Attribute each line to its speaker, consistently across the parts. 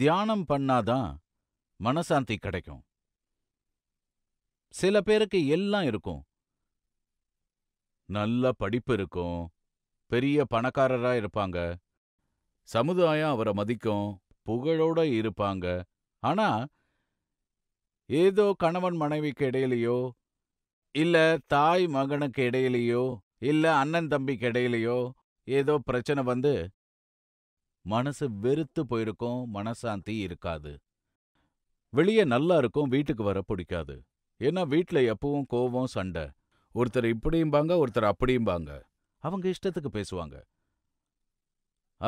Speaker 1: தியானம் பண்ணாதான் மனசாந்தி கிடைக்கும் சில பேருக்கு எல்லாம் இருக்கும் நல்ல படிப்பு இருக்கும் பெரிய பணக்காரரா இருப்பாங்க சமுதாயம் அவரை மதிக்கும் புகழோட இருப்பாங்க ஆனா ஏதோ கணவன் மனைவிக்கு இடையிலையோ இல்ல தாய் மகனுக்கு இடையிலையோ இல்ல அண்ணன் தம்பிக்கு இடையிலையோ ஏதோ பிரச்சனை வந்து மனசு வெறுத்து போயிருக்கும் மனசாந்தி இருக்காது வெளியே நல்லா இருக்கும் வீட்டுக்கு வர பிடிக்காது ஏன்னா வீட்டில் எப்பவும் கோவம் சண்டை ஒருத்தர் இப்படியும்பாங்க ஒருத்தர் அப்படியும்பாங்க அவங்க இஷ்டத்துக்கு பேசுவாங்க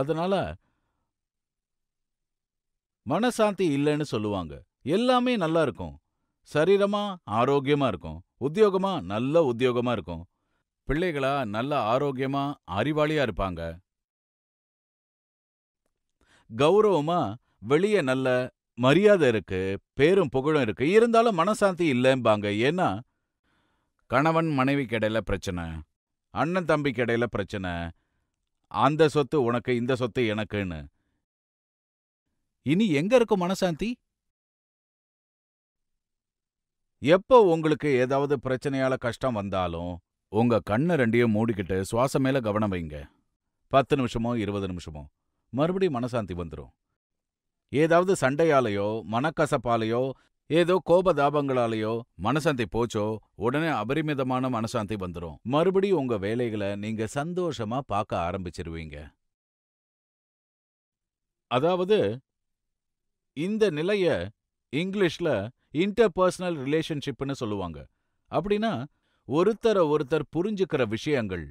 Speaker 1: அதனால மனசாந்தி இல்லைன்னு சொல்லுவாங்க எல்லாமே நல்லா இருக்கும் சரீரமா ஆரோக்கியமா இருக்கும் உத்தியோகமா நல்ல உத்தியோகமா இருக்கும் பிள்ளைகளா நல்ல ஆரோக்கியமா அறிவாளியா இருப்பாங்க கௌரவமா வெளிய நல்ல மரியாதை இருக்கு பேரும் புகழும் இருக்கு இருந்தாலும் மனசாந்தி இல்லைம்பாங்க ஏன்னா கணவன் மனைவி கடையில பிரச்சனை அண்ணன் தம்பி கடையில பிரச்சனை அந்த சொத்து உனக்கு இந்த சொத்து எனக்குன்னு இனி எங்க இருக்கும் மனசாந்தி எப்போ உங்களுக்கு ஏதாவது பிரச்சனையால கஷ்டம் வந்தாலும் உங்க கண்ணை ரெண்டையும் மூடிக்கிட்டு சுவாச மேல கவனம் வைங்க பத்து நிமிஷமோ இருபது நிமிஷமோ மறுபடியும் மனசாந்தி வந்துடும் ஏதாவது சண்டையாலேயோ மனக்கசப்பாலேயோ ஏதோ கோபதாபங்களாலேயோ மனசாந்தி போச்சோ உடனே அபரிமிதமான மனசாந்தி வந்துடும் மறுபடியும் உங்க வேலைகளை நீங்க சந்தோஷமா பார்க்க ஆரம்பிச்சிருவீங்க அதாவது இந்த நிலைய இங்கிலீஷ்ல இன்டர்பர்சனல் ரிலேஷன்ஷிப்னு சொல்லுவாங்க அப்படின்னா ஒருத்தரை ஒருத்தர் புரிஞ்சுக்கிற விஷயங்கள்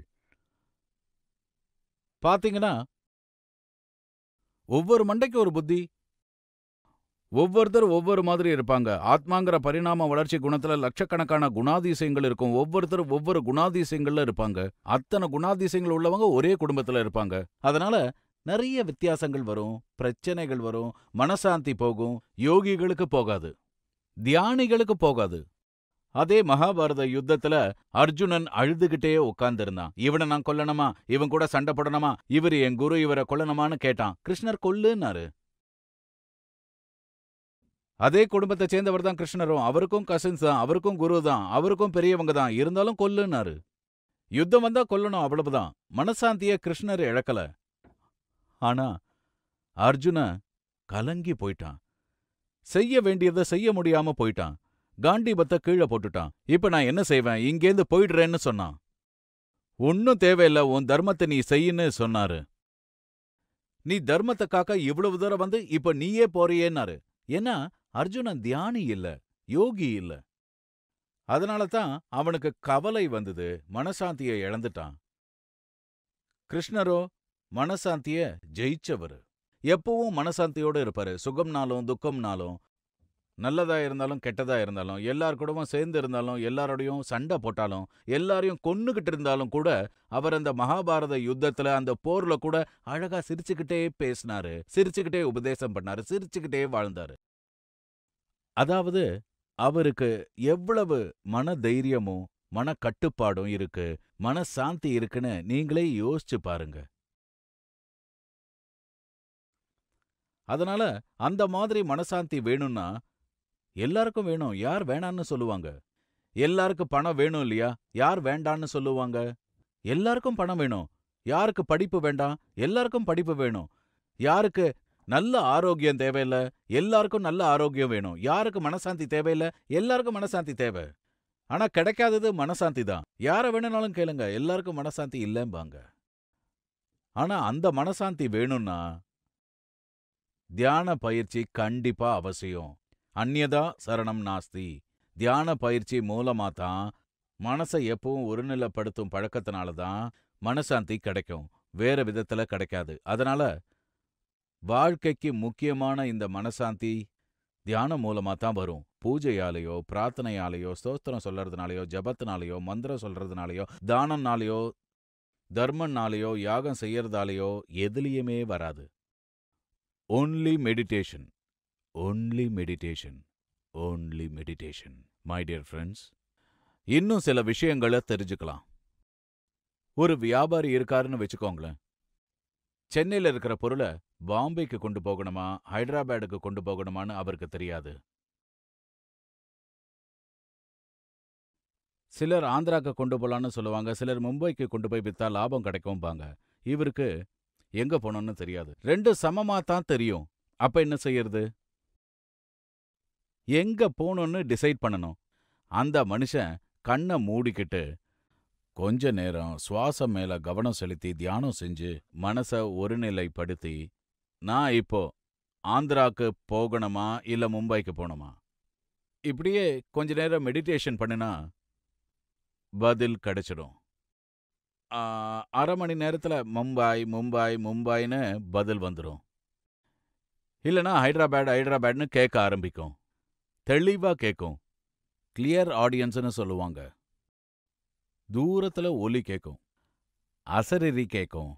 Speaker 1: பாத்தீங்கன்னா ஒவ்வொரு மண்டைக்கு ஒரு புத்தி ஒவ்வொருத்தர் ஒவ்வொரு மாதிரி இருப்பாங்க ஆத்மாங்கிற பரிணாம வளர்ச்சி குணத்துல லட்சக்கணக்கான குணாதிசயங்கள் இருக்கும் ஒவ்வொருத்தர் ஒவ்வொரு குணாதிசயங்கள்ல இருப்பாங்க அத்தனை குணாதிசயங்கள் உள்ளவங்க ஒரே குடும்பத்துல இருப்பாங்க அதனால நிறைய வித்தியாசங்கள் வரும் பிரச்சனைகள் வரும் மனசாந்தி போகும் யோகிகளுக்கு போகாது தியானிகளுக்கு போகாது அதே மகாபாரத யுத்தத்துல அர்ஜுனன் அழுதுகிட்டே உட்கார்ந்திருந்தான் இவனை நான் கொல்லணுமா இவன் கூட சண்டை போடணுமா இவர் என் குரு இவரை கொல்லணுமான்னு கேட்டான் கிருஷ்ணர் கொல்லுன்னாரு அதே குடும்பத்தை சேர்ந்தவர் தான் கிருஷ்ணரும் அவருக்கும் கசின்ஸ் தான் அவருக்கும் குரு தான் அவருக்கும் பெரியவங்க தான் இருந்தாலும் கொல்லுன்னாரு யுத்தம் வந்தா கொல்லணும் அவ்வளவுதான் மனசாந்திய கிருஷ்ணர் இழக்கல ஆனா அர்ஜுன கலங்கி போயிட்டான் செய்ய வேண்டியதை செய்ய முடியாம போயிட்டான் காண்டிபத்தை கீழே போட்டுட்டான் இப்ப நான் என்ன செய்வேன் இங்கேந்து போயிடுறேன்னு சொன்னான் ஒன்னும் தேவையில்லை உன் தர்மத்தை நீ செய்யுன்னு சொன்னாரு நீ தர்மத்தை காக்க இவ்வளவு தூரம் வந்து இப்ப நீயே போறியேன்னாரு ஏன்னா அர்ஜுனன் தியானி இல்ல யோகி இல்ல அதனால தான் அவனுக்கு கவலை வந்தது மனசாந்தியை இழந்துட்டான் கிருஷ்ணரோ மனசாந்திய ஜெயிச்சவரு எப்பவும் மனசாந்தியோட இருப்பாரு சுகம்னாலும் துக்கம்னாலும் நல்லதா இருந்தாலும் கெட்டதா இருந்தாலும் எல்லார் கூடவும் சேர்ந்து இருந்தாலும் எல்லாரோடையும் சண்டை போட்டாலும் எல்லாரையும் கொன்னுக்கிட்டு இருந்தாலும் கூட அவர் அந்த மகாபாரத யுத்தத்துல அந்த போர்ல கூட அழகா சிரிச்சுக்கிட்டே பேசினாரு சிரிச்சுக்கிட்டே உபதேசம் பண்ணாரு சிரிச்சுக்கிட்டே வாழ்ந்தாரு அதாவது அவருக்கு எவ்வளவு மன தைரியமும் மன கட்டுப்பாடும் இருக்கு மன சாந்தி இருக்குன்னு நீங்களே யோசிச்சு பாருங்க அதனால அந்த மாதிரி மனசாந்தி வேணும்னா எல்லாருக்கும் வேணும் யார் வேணான்னு சொல்லுவாங்க எல்லாருக்கும் பணம் வேணும் இல்லையா யார் வேண்டான்னு சொல்லுவாங்க எல்லாருக்கும் பணம் வேணும் யாருக்கு படிப்பு வேண்டாம் எல்லாருக்கும் படிப்பு வேணும் யாருக்கு நல்ல ஆரோக்கியம் தேவையில்ல எல்லாருக்கும் நல்ல ஆரோக்கியம் வேணும் யாருக்கு மனசாந்தி தேவையில்ல எல்லாருக்கும் மனசாந்தி தேவை ஆனா கிடைக்காதது மனசாந்தி தான் யாரை வேணும்னாலும் கேளுங்க எல்லாருக்கும் மனசாந்தி இல்லைம்பாங்க ஆனா அந்த மனசாந்தி வேணும்னா தியான பயிற்சி கண்டிப்பா அவசியம் அந்நதா சரணம் நாஸ்தி தியான பயிற்சி மூலமாக தான் மனசை எப்பவும் ஒருநிலைப்படுத்தும் பழக்கத்தினால தான் மனசாந்தி கிடைக்கும் வேற விதத்தில் கிடைக்காது அதனால வாழ்க்கைக்கு முக்கியமான இந்த மனசாந்தி தியானம் மூலமாக தான் வரும் பூஜையாலேயோ பிரார்த்தனையாலேயோ ஸ்தோத்திரம் சொல்றதுனாலயோ ஜபத்தினாலேயோ மந்திரம் சொல்றதுனாலயோ தானம்னாலேயோ தர்மம்னாலேயோ யாகம் செய்யறதாலேயோ எதுலேயுமே வராது only meditation only meditation only meditation my dear friends இன்னும் சில விஷயங்களை தெரிஞ்சுக்கலாம் ஒரு வியாபாரி இருக்காருன்னு வச்சுக்கோங்களேன் சென்னையில் இருக்கிற பொருளை பாம்பேக்கு கொண்டு போகணுமா ஹைதராபாடுக்கு கொண்டு போகணுமான்னு அவருக்கு தெரியாது சிலர் ஆந்திராக்கு கொண்டு போகலான்னு சொல்லுவாங்க சிலர் மும்பைக்கு கொண்டு போய் வித்தா லாபம் கிடைக்கும்பாங்க இவருக்கு எங்கே போனோன்னு தெரியாது ரெண்டு சமமாக தான் தெரியும் அப்போ என்ன செய்யறது எங்க போகணும்னு டிசைட் பண்ணணும் அந்த மனுஷன் கண்ணை மூடிக்கிட்டு கொஞ்ச நேரம் சுவாசம் மேல கவனம் செலுத்தி தியானம் செஞ்சு மனச ஒருநிலைப்படுத்தி நான் இப்போ ஆந்திராக்கு போகணுமா இல்ல மும்பைக்கு போகணுமா இப்படியே கொஞ்ச நேரம் மெடிடேஷன் பண்ணினா பதில் கிடைச்சிடும் அரை மணி நேரத்தில் மும்பாய் மும்பாய் மும்பாய்னு பதில் வந்துடும் இல்லைனா ஹைதராபாத் ஹைதராபாத்னு கேட்க ஆரம்பிக்கும் தெளிவாக கேட்கும் கிளியர் ஆடியன்ஸ்னு சொல்லுவாங்க தூரத்தில் ஒலி கேட்கும் அசரிரி கேட்கும்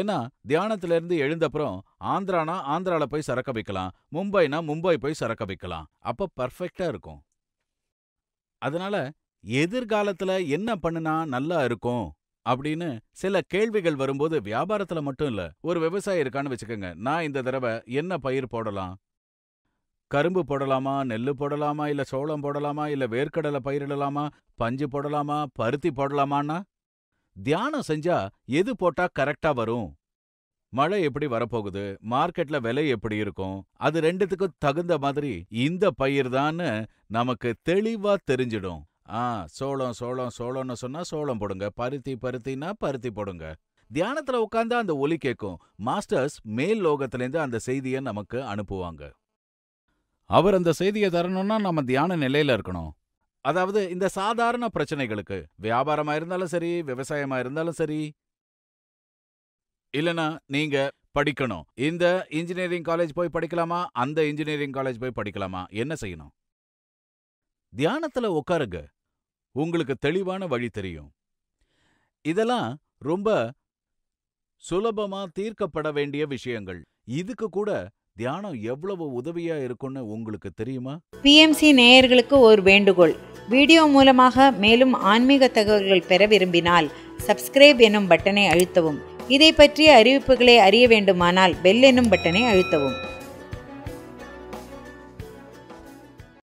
Speaker 1: ஏன்னா தியானத்திலேருந்து எழுந்தப்புறம் ஆந்திரானா ஆந்திரால போய் சரக்க வைக்கலாம் மும்பைனா மும்பை போய் சரக்க வைக்கலாம் அப்போ பர்ஃபெக்டாக இருக்கும் அதனால எதிர்காலத்தில் என்ன பண்ணுனா நல்லா இருக்கும் அப்படின்னு சில கேள்விகள் வரும்போது வியாபாரத்தில் மட்டும் இல்லை ஒரு விவசாயி இருக்கான்னு வச்சுக்கோங்க நான் இந்த தடவை என்ன பயிர் போடலாம் கரும்பு போடலாமா நெல்லு போடலாமா இல்ல சோளம் போடலாமா இல்ல வேர்க்கடலை பயிரிடலாமா பஞ்சு போடலாமா பருத்தி போடலாமான்னா தியானம் செஞ்சா எது போட்டா கரெக்டா வரும் மழை எப்படி வரப்போகுது மார்க்கெட்ல விலை எப்படி இருக்கும் அது ரெண்டுத்துக்கும் தகுந்த மாதிரி இந்த பயிர் தான்னு நமக்கு தெளிவா தெரிஞ்சிடும் ஆ சோளம் சோளம் சோளம்னு சொன்னா சோளம் போடுங்க பருத்தி பருத்தினா பருத்தி போடுங்க தியானத்துல உட்காந்தா அந்த ஒலி கேட்கும் மாஸ்டர்ஸ் மேல் லோகத்திலேருந்து அந்த செய்தியை நமக்கு அனுப்புவாங்க அவர் அந்த செய்தியை தரணும்னா நம்ம தியான நிலையில இருக்கணும் அதாவது இந்த சாதாரண பிரச்சனைகளுக்கு வியாபாரமா இருந்தாலும் சரி விவசாயமா இருந்தாலும் சரி இல்லனா நீங்க படிக்கணும் இந்த இன்ஜினியரிங் காலேஜ் போய் படிக்கலாமா அந்த இன்ஜினியரிங் காலேஜ் போய் படிக்கலாமா என்ன செய்யணும் தியானத்துல உட்காருங்க உங்களுக்கு தெளிவான வழி தெரியும் இதெல்லாம் ரொம்ப சுலபமா தீர்க்கப்பட வேண்டிய விஷயங்கள் இதுக்கு கூட தியானம் எவ்வளவு உதவியா இருக்கும்னு உங்களுக்கு தெரியுமா பிஎம்சி நேயர்களுக்கு ஒரு வேண்டுகோள் வீடியோ மூலமாக மேலும் ஆன்மீக தகவல்கள் பெற விரும்பினால் சப்ஸ்கிரைப் எனும் பட்டனை அழுத்தவும் இதை பற்றிய அறிவிப்புகளை அறிய வேண்டுமானால் பெல் எனும் பட்டனை அழுத்தவும்